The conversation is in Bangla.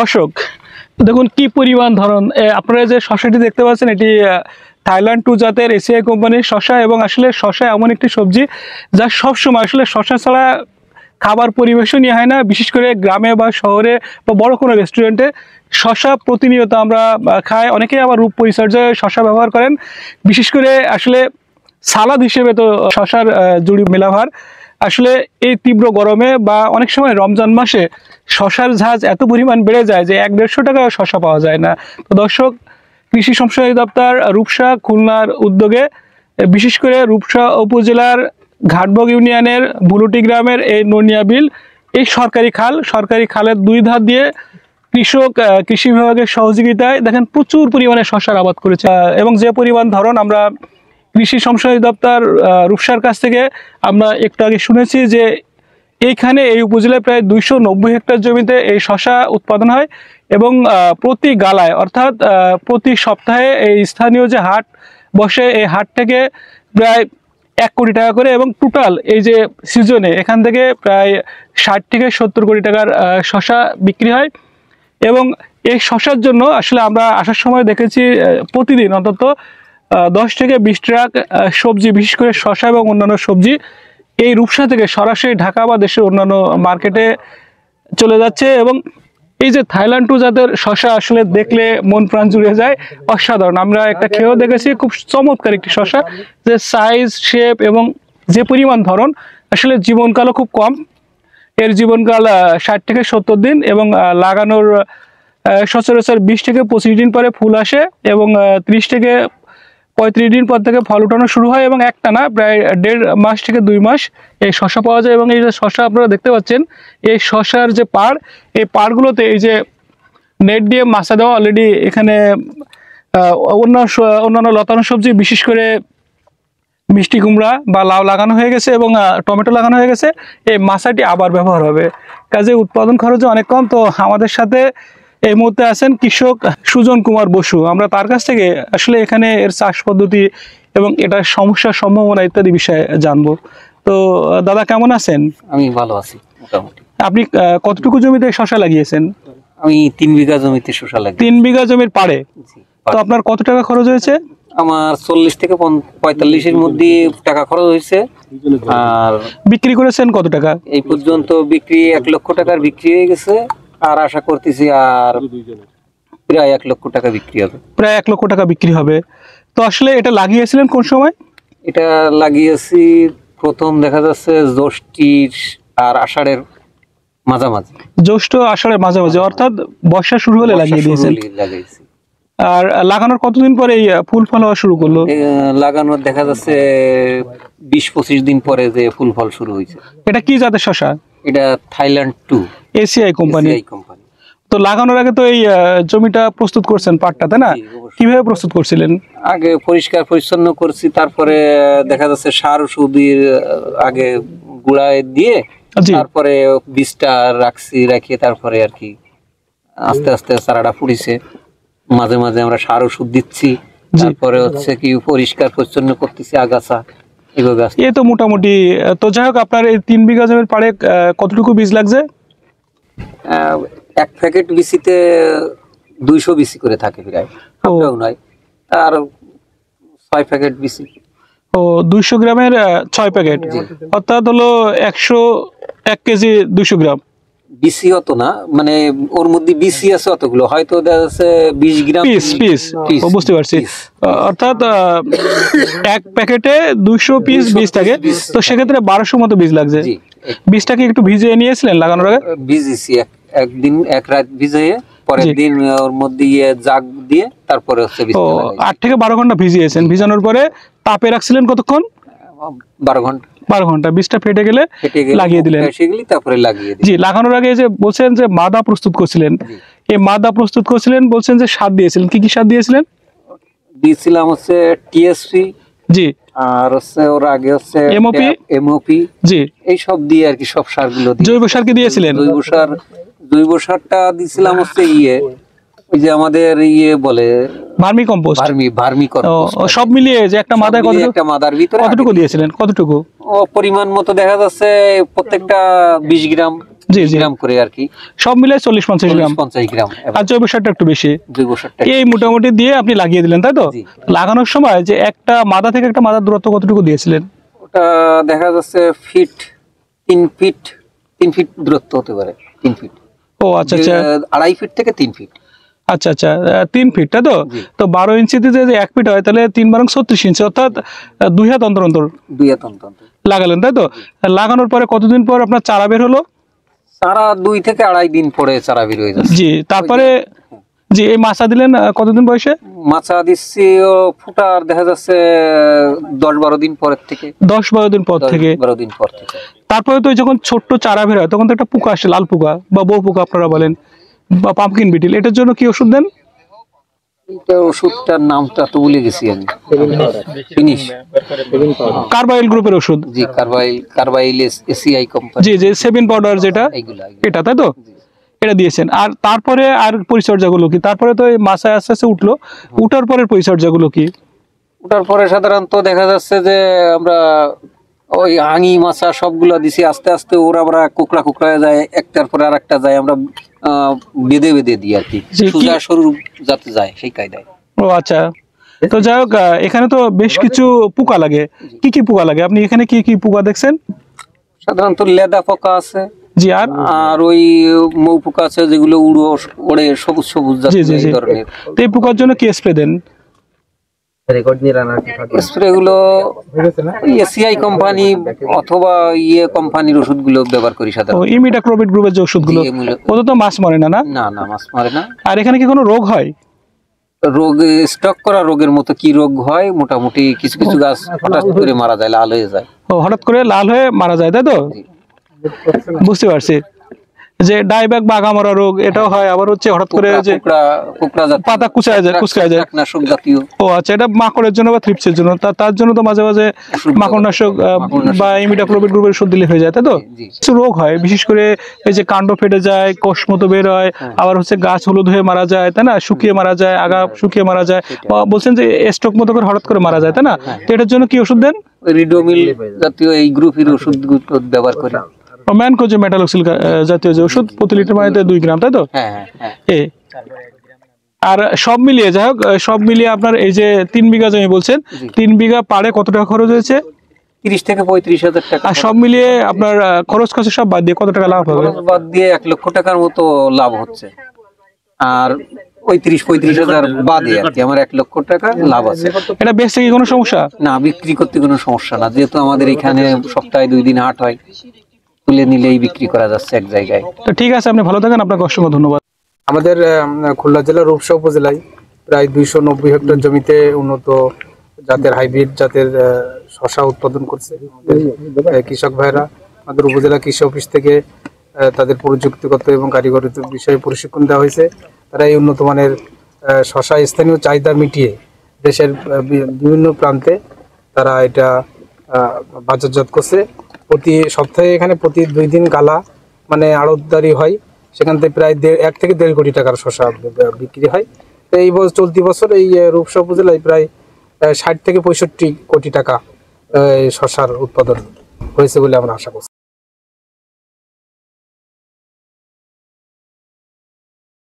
দর্শক দেখুন কি পরিমাণ ধরন আপনারা যে শসাটি দেখতে পাচ্ছেন এটি থাইল্যান্ড টু জাতের এশিয়া কোম্পানির শশা এবং আসলে শশা এমন একটি সবজি যা সবসময় আসলে শশা ছাড়া খাবার পরিবেশনই হয় না বিশেষ করে গ্রামে বা শহরে বা বড় কোনো রেস্টুরেন্টে শশা প্রতিনিয়ত আমরা খাই অনেকেই আবার রূপ পরিচর্যায় শশা ব্যবহার করেন বিশেষ করে আসলে সালাদ হিসেবে তো শশার জুড়ি মেলাভার আসলে এই তীব্র গরমে বা অনেক সময় রমজান মাসে শশার ঝাঁজ এত পরিমাণ বেড়ে যায় যে এক দেড়শো টাকায় শশা পাওয়া যায় না তো দর্শক কৃষি সম্প্রসারী দপ্তর রূপসা খুলনার উদ্যোগে বিশেষ করে রূপসা উপজেলার ঘাটবগ ইউনিয়নের বুলুটি গ্রামের এই নোনিয়া বিল এই সরকারি খাল সরকারি খালের দুই ধার দিয়ে কৃষক কৃষি বিভাগের সহযোগিতায় দেখেন প্রচুর পরিমাণে শশার আবাদ করেছে এবং যে পরিমাণ ধরন আমরা কৃষি সম্প্রসারী দপ্তর রূপসার কাছ থেকে আমরা একটু আগে শুনেছি যে এইখানে এই উপজেলায় প্রায় দুইশো হেক্টর জমিতে এই শশা উৎপাদন হয় এবং প্রতি গালায় অর্থাৎ প্রতি সপ্তাহে এই স্থানীয় যে হাট বসে এই হাট থেকে প্রায় এক কোটি টাকা করে এবং টোটাল এই যে সিজনে এখান থেকে প্রায় ষাট থেকে সত্তর কোটি টাকার শশা বিক্রি হয় এবং এই শশার জন্য আসলে আমরা আসার সময় দেখেছি প্রতিদিন অন্তত দশ থেকে বিশ ট্রাক সবজি বিশেষ করে শশা এবং অন্যান্য সবজি এই রূপসা থেকে সরাসরি ঢাকা বা দেশের অন্যান্য মার্কেটে চলে যাচ্ছে এবং এই যে থাইল্যান্ড টু যাদের শশা আসলে দেখলে মন প্রাণ জুড়ে যায় অসাধারণ আমরা একটা খেয়েও দেখেছি খুব চমৎকার একটি শশা যে সাইজ শেপ এবং যে পরিমাণ ধরন আসলে জীবনকালও খুব কম এর জীবনকাল ষাট থেকে সত্তর দিন এবং লাগানোর সচরাচর বিশ থেকে পঁচিশ দিন পরে ফুল আসে এবং ত্রিশ থেকে পঁয়ত্রিশ দিন পর থেকে ফল উঠানো শুরু হয় এবং একটা না প্রায় দেড় মাস থেকে দুই মাস এই শশা পাওয়া যায় এবং এই যে শশা আপনারা দেখতে পাচ্ছেন এই শশার যে পাড় এই পাড়গুলোতে এই যে নেট দিয়ে মাছা দেওয়া অলরেডি এখানে অন্য অন্যান্য লতানো সবজি বিশেষ করে মিষ্টি কুমড়া বা লাউ লাগানো হয়ে গেছে এবং টমেটো লাগানো হয়ে গেছে এই মাছাটি আবার ব্যবহার হবে কাজে উৎপাদন খরচও অনেক কম তো আমাদের সাথে এই মুহূর্তে আছেন কৃষক সুজন কুমার বসু আমরা তার কাছ থেকে আসলে এখানে এর চাষ পদ্ধতি এবং এটার সমস্যা সম্ভাবনা ইত্যাদি বিষয়ে জানবো তো দাদা কেমন আছেন আমি ভালো আছি আপনি কতটুকু জমিতে শশা লাগিয়েছেন আমি তিন বিঘা জমিতে শশা লাগিয়ে তিন বিঘা জমির পাড়ে তো আপনার কত টাকা খরচ হয়েছে আমার চল্লিশ থেকে পঁয়তাল্লিশ এর মধ্যে টাকা খরচ হয়েছে আর বিক্রি করেছেন কত টাকা এই পর্যন্ত বিক্রি এক লক্ষ টাকার বিক্রি হয়ে গেছে আর আশা করতেছি আর প্রায় এক লক্ষ টাকা বিক্রি হবে প্রায় এক লক্ষ টাকা বিক্রি হবে তো আসলে এটা লাগিয়েছিলেন কোন সময় এটা লাগিয়েছি প্রথম দেখা যাচ্ছে জ্যৈষ্ঠীর আর আষাঢ়ের মাঝামাঝি জ্যৈষ্ঠ আষাঢ়ের মাঝামাঝি অর্থাৎ বর্ষা শুরু হলে লাগিয়ে দিয়েছেন আর লাগানোর কতদিন পরে ফুল ফল হওয়া শুরু করলো লাগানোর দেখা যাচ্ছে বিশ পঁচিশ দিন পরে যে ফুল ফল শুরু হয়েছে এটা কি জাতের শশা এটা থাইল্যান্ড টু এসিআই কোম্পানি তো লাগানোর আগে তো এই জমিটা প্রস্তুত করছেন পাটটা তাই না কিভাবে প্রস্তুত করছিলেন আগে পরিষ্কার পরিচ্ছন্ন করছি তারপরে দেখা যাচ্ছে সার ওষুধের আগে গুড়ায় দিয়ে তারপরে বীজটা রাখছি রাখিয়ে তারপরে আর কি আস্তে আস্তে চারাটা ফুটিছে মাঝে মাঝে আমরা সার ওষুধ দিচ্ছি তারপরে হচ্ছে কি পরিষ্কার পরিচ্ছন্ন করতেছি আগাছা এভাবে এই তো মোটামুটি তো যাই হোক আপনার এই তিন বিঘা জমির পাড়ে কতটুকু বীজ লাগছে এক প্যাকেট বিসিতে দুইশো বিসি করে থাকে প্রায় নয় আর ছয় প্যাকেট বিসি ও দুইশো গ্রামের ছয় প্যাকেট অর্থাৎ হলো একশো এক কেজি দুইশো গ্রাম বিসি অত না মানে ওর মধ্যে বিসি হ্যাঁ। আছে অতগুলো হয়তো দেখা যাচ্ছে বিশ গ্রাম পিস পিস বুঝতে পারছি অর্থাৎ এক প্যাকেটে দুইশো পিস বীজ থাকে তো সেক্ষেত্রে বারোশো মতো বীজ লাগছে বীজটা কি একটু ভিজিয়ে নিয়েছিলেন লাগানোর আগে ভিজিয়েছি একদিন এক রাত ভিজিয়ে পরের দিন ওর মধ্যে ইয়ে জাগ দিয়ে তারপরে হচ্ছে আট থেকে বারো ঘন্টা ভিজিয়েছেন ভিজানোর পরে তাপে রাখছিলেন কতক্ষণ বারো ঘন্টা বারো ঘন্টা বীজটা ফেটে গেলে লাগিয়ে দিলেন তারপরে জি লাগানোর আগে যে বলছেন যে মাদা প্রস্তুত করছিলেন এই মাদা প্রস্তুত করছিলেন বলছেন যে সার দিয়েছিলেন কি কি সার দিয়েছিলেন দিয়েছিলাম হচ্ছে টিএসপি জি আর হচ্ছে ওর আগে হচ্ছে এমওপি এমওপি জি এই সব দিয়ে আর কি সব সারগুলো জৈব সার কি দিয়েছিলেন জৈব সার জৈব সারটা দিয়েছিলাম হচ্ছে ইয়ে যে আমাদের ইয়ে বলে vermi compost vermi vermi compost সব মিলিয়ে যে একটা মাদার কত একটা মাদার ভিতরে কতটুকু দিয়েছিলেন কতটুকু ও পরিমাণ মতো দেখা যাচ্ছে প্রত্যেকটা 20 গ্রাম গ্রাম করে আর কি সব মিলে চল্লিশ পঞ্চাশ গ্রাম পঞ্চাশ গ্রাম আর জৈব সারটা একটু বেশি জৈব সারটা এই মোটামুটি দিয়ে আপনি লাগিয়ে দিলেন তাই তো লাগানোর সময় যে একটা মাদা থেকে একটা মাদার দূরত্ব কতটুকু দিয়েছিলেন ওটা দেখা যাচ্ছে ফিট তিন ফিট তিন ফিট দূরত্ব হতে পারে তিন ফিট ও আচ্ছা আচ্ছা আড়াই ফিট থেকে তিন ফিট আচ্ছা আচ্ছা তিন ফিট তাই তো তো বারো ইঞ্চিতে যদি এক ফিট হয় তাহলে তিন বারং ছত্রিশ ইঞ্চি অর্থাৎ দুই হাত অন্তর অন্তর দুই হাত অন্তর লাগালেন তাই তো লাগানোর পরে কতদিন পর আপনার চারা বের হলো চারা দুই থেকে আড়াই দিন পরে চারা বের হয়ে যাচ্ছে জি তারপরে জি এই মাছা দিলেন কতদিন বয়সে মাছা দিচ্ছি ফুটার দেখা যাচ্ছে দশ বারো দিন পর থেকে দশ বারো দিন পর থেকে বারো দিন পর থেকে তারপরে তো যখন ছোট্ট চারা বের হয় তখন তো একটা পোকা আসে লাল পোকা বা বউ পোকা আপনারা বলেন বা পাম্পকিন বিটিল এটার জন্য কি ওষুধ দেন ওষুধটার নামটা তো গেছি আমি কার্বাইল গ্রুপের ওষুধ কার্বাইল জি পাউডার যেটা এটা তাই তো এটা দিয়েছেন আর তারপরে আর পরিচর্যাগুলো কি তারপরে তো মাসায় আস্তে আস্তে উঠলো উঠার পরের পরিচর্যাগুলো কি উঠার পরে সাধারণত দেখা যাচ্ছে যে আমরা ওই আঙি মাছা সবগুলো দিছি আস্তে আস্তে ওরা আমরা কুকড়া কুকড়া যায় একটার পর আর একটা যায় আমরা বেঁধে বেঁধে দিই আর কি সোজা সরু যাতে যায় সেই কায়দায় ও আচ্ছা তো যাই হোক এখানে তো বেশ কিছু পোকা লাগে কি কি পোকা লাগে আপনি এখানে কি কি পোকা দেখছেন সাধারণত লেদা পোকা আছে জি আর আর ওই মৌ পোকা আছে যেগুলো উড়ো ওড়ে সবুজ সবুজ ধরনের তো এই পোকার জন্য কি স্প্রে দেন ইয়ে ওষুধগুলো ব্যবহার করি তো মাছ না না না না মাছ না আর এখানে কি কোনো রোগ হয় করা রোগের মতো কি রোগ হয় মোটামুটি কিছু কিছু গাছ হঠাৎ করে মারা যায় লাল হয়ে যায় হঠাৎ করে লাল হয়ে মারা যায় তাই তো বুঝতে পারছি যে ডাইব্যাক বা আগামরা রোগ এটাও হয় আবার হচ্ছে হঠাৎ করে পাতা কুচা যায় কুচকা যায় ও আচ্ছা এটা মাকড়ের জন্য বা থ্রিপসের জন্য তার জন্য তো মাঝে মাঝে মাকড়নাশক বা ইমিডাক্লোবিড গ্রুপের ওষুধ দিলে হয়ে যায় তাই তো কিছু রোগ হয় বিশেষ করে এই যে কাণ্ড ফেটে যায় কষ মতো বের হয় হ্যাঁ। আবার হচ্ছে গাছ হলুদ হয়ে মারা যায় তাই না শুকিয়ে মারা যায় আগা হ্যাঁ। শুকিয়ে মারা যায় বা বলছেন যে স্টক মতো করে হঠাৎ করে মারা যায় তাই না হ্যাঁ। তো এটার জন্য কি ওষুধ দেন রিডোমিল জাতীয় এই গ্রুপের ওষুধ ব্যবহার করি ম্যানকোজে মেটালক্সিল জাতীয় যে ওষুধ প্রতি লিটার পানিতে দুই গ্রাম তাই তো হ্যাঁ, হ্যাঁ, হ্যাঁ। আর সব মিলিয়ে যাই হোক সব মিলিয়ে আপনার এই যে তিন বিঘা জমি বলছেন তিন বিঘা পাড়ে কত টাকা খরচ হয়েছে তিরিশ থেকে পঁয়ত্রিশ হাজার আর সব মিলিয়ে আপনার খরচ খরচ সব বাদ দিয়ে কত টাকা লাভ হবে বাদ দিয়ে এক লক্ষ টাকার মতো লাভ হচ্ছে আর পঁয়ত্রিশ হাজার বাদে আর কি আমার এক লক্ষ টাকা লাভ আছে এটা কি কোনো সমস্যা না বিক্রি করতে কোনো সমস্যা না যেহেতু আমাদের এখানে সপ্তাহে দুই দিন হাট হয় তুলে নিলেই বিক্রি করা যাচ্ছে এক জায়গায় তো ঠিক আছে আপনি ভালো থাকেন আপনাকে অসংখ্য ধন্যবাদ আমাদের খুলনা জেলার রূপসা উপজেলায় প্রায় দুইশো নব্বই হেক্টর জমিতে উন্নত জাতের হাইব্রিড জাতের শশা উৎপাদন করছে কৃষক ভাইরা আমাদের উপজেলা কৃষি অফিস থেকে তাদের প্রযুক্তিগত এবং কারিগরি বিষয়ে প্রশিক্ষণ দেওয়া হয়েছে তারা এই উন্নত মানের শশা স্থানীয় চাহিদা মিটিয়ে দেশের বিভিন্ন প্রান্তে তারা এটা বাজারজাত করছে প্রতি সপ্তাহে এখানে প্রতি দুই দিন গালা মানে আড়তদারি হয় সেখান থেকে প্রায় দেড় এক থেকে দেড় কোটি টাকার শশা বিক্রি হয় তো এই বছর চলতি বছর এই রূপসা উপজেলায় প্রায় ষাট থেকে পঁয়ষট্টি কোটি টাকা শশার উৎপাদন হয়েছে বলে আমরা আশা করছি